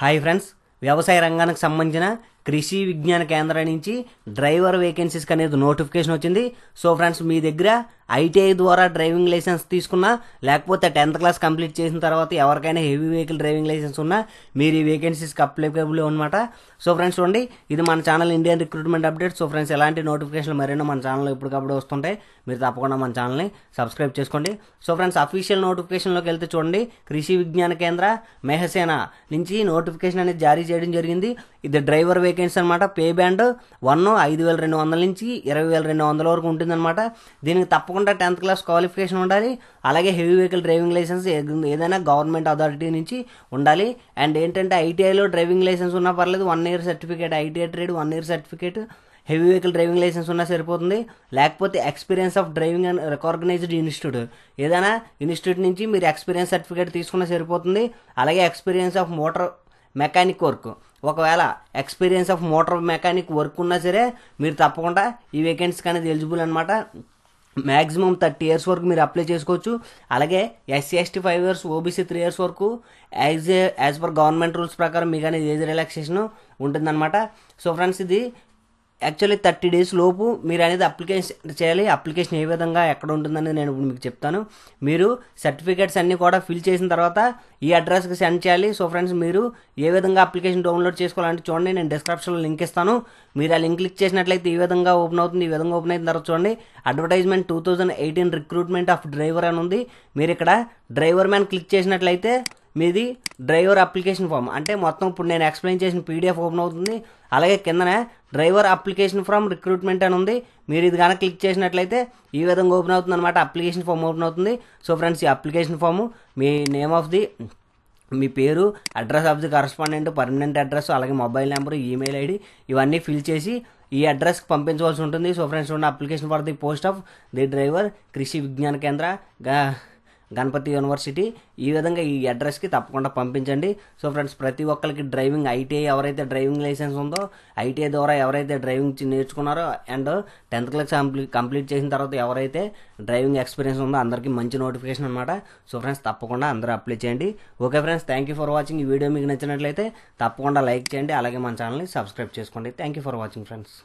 hi friends వ్యవసాయ రంగానికి సంబంధించిన కృషి విజ్ఞాన కేంద్రం నుంచి డ్రైవర్ వేకెన్సీస్కి అనేది నోటిఫికేషన్ వచ్చింది సో ఫ్రెండ్స్ మీ దగ్గర ఐటీఐ ద్వారా డ్రైవింగ్ లైసెన్స్ తీసుకున్నా లేకపోతే టెన్త్ క్లాస్ కంప్లీట్ చేసిన తర్వాత ఎవరికైనా హెవీ వెహికల్ డ్రైవింగ్ లైసెన్స్ ఉన్నా మీరు ఈ వేకెన్సీస్కి అప్లికబుల్ అనమాట సో ఫ్రెండ్స్ చూడండి ఇది మన channel Indian recruitment update so friends ఎలాంటి నోటిఫికేషన్లు మరెన్నో మన ఛానల్లో ఇప్పటికప్పుడు వస్తుంటాయి మీరు తప్పకుండా మన ఛానల్ని సబ్స్క్రైబ్ చేసుకోండి సో ఫ్రెండ్స్ అఫీషియల్ నోటిఫికేషన్లోకి వెళ్తే చూడండి కృషి విజ్ఞాన కేంద్ర మెహసేన నుంచి నోటిఫికేషన్ అనేది జారీ చేయడం జరిగింది ఇది డ్రైవర్ వేకెన్సీ అనమాట పే బ్యాండ్ వన్ ఐదు వేల రెండు వందల నుంచి ఇరవై వేల రెండు వందల వరకు ఉంటుందన్నమాట దీనికి తప్పకుండా టెన్త్ క్లాస్ క్వాలిఫికేషన్ ఉండాలి అలాగే హెవీ వెహికల్ డ్రైవింగ్ లైసెన్స్ ఏదైనా గవర్నమెంట్ అథారిటీ నుంచి ఉండాలి అండ్ ఏంటంటే ఐటీఐలో డ్రైవింగ్ లైసెన్స్ ఉన్నా పర్లేదు one year certificate ITI trade one year certificate heavy vehicle driving license ఉన్నా సరిపోతుంది లేకపోతే experience of driving and recognised institute ఏదైనా ఇన్స్టిట్యూట్ నుంచి మీరు ఎక్స్పీరియన్స్ సర్టిఫికేట్ తీసుకున్నా సరిపోతుంది అలాగే experience of motor mechanic work ఒకవేళ experience of motor mechanic work ఉన్నా సరే మీరు తప్పకుండా ఈ వేకెన్సీకి అనేది ఎలిజిబుల్ అనమాట మ్యాక్సిమం థర్టీ ఇయర్స్ వరకు మీరు అప్లై చేసుకోవచ్చు అలాగే SC ST five years OBC three years వరకు as as per government rules ప్రకారం మీకు అనేది ఏజ్ రిలాక్సేషన్ ఉంటుందన్నమాట సో ఫ్రెండ్స్ ఇది యాక్చువల్లీ థర్టీ డేస్ లోపు మీరు అనేది అప్లికేషన్ చేయాలి అప్లికేషన్ ఏ విధంగా ఎక్కడ ఉంటుందని నేను ఇప్పుడు మీకు చెప్తాను మీరు సర్టిఫికేట్స్ అన్నీ కూడా ఫిల్ చేసిన తర్వాత ఈ అడ్రస్కి సెండ్ చేయాలి సో ఫ్రెండ్స్ మీరు ఏ విధంగా అప్లికేషన్ డౌన్లోడ్ చేసుకోవాలంటే చూడండి నేను డిస్క్రిప్షన్లో లింక్ ఇస్తాను మీరు ఆ లింక్ క్లిక్ చేసినట్లయితే ఈ విధంగా ఓపెన్ అవుతుంది ఈ విధంగా ఓపెన్ అయిన తర్వాత చూడండి advertisement two thousand eighteen recruitment of driver అని ఉంది మీరు ఇక్కడ డ్రైవర్ మ్యాన్ క్లిక్ చేసినట్లయితే మీది డ్రైవర్ అప్లికేషన్ ఫామ్ అంటే మొత్తం ఇప్పుడు నేను ఎక్స్ప్లెయిన్ చేసిన పీడిఎఫ్ ఓపెన్ అవుతుంది అలాగే కిందనే డ్రైవర్ అప్లికేషన్ ఫామ్ రిక్రూట్మెంట్ అని ఉంది మీరు ఇది కనుక క్లిక్ చేసినట్లయితే ఈ విధంగా ఓపెన్ అవుతుంది అనమాట అప్లికేషన్ ఫామ్ ఓపెన్ అవుతుంది సో ఫ్రెండ్స్ ఈ అప్లికేషన్ ఫామ్ మీ నేమ్ ఆఫ్ ది మీ పేరు address of the correspondent permanent address అలాగే మొబైల్ నెంబర్ ఈమెయిల్ ఐడి ఇవన్నీ ఫిల్ చేసి ఈ అడ్రస్కి పంపించవలసి ఉంటుంది సో ఫ్రెండ్స్ ఉన్న application for the post of the driver Krishi Vigyan కేంద్ర గణపతి యూనివర్సిటీ ఈ విధంగా ఈ అడ్రస్కి తప్పకుండా పంపించండి సో ఫ్రెండ్స్ ప్రతి ఒక్కరికి డ్రైవింగ్ ఐటీఐ ఎవరైతే డ్రైవింగ్ లైసెన్స్ ఉందో ఐటీఐ ద్వారా ఎవరైతే డ్రైవింగ్ నేర్చుకున్నారో అండ్ టెన్త్ క్లాస్ కంప్లీట్ చేసిన తర్వాత ఎవరైతే డ్రైవింగ్ ఎక్స్పీరియన్స్ ఉందో అందరికీ మంచి నోటిఫికేషన్ అనమాట సో ఫ్రెండ్స్ తప్పకుండా అందరూ అప్లై చేయండి okay friends thank you for watching ఈ వీడియో మీకు నచ్చినట్లయితే తప్పకుండా లైక్ చేయండి అలాగే మన ఛానల్ని సబ్స్క్రైబ్ చేసుకోండి thank you for watching friends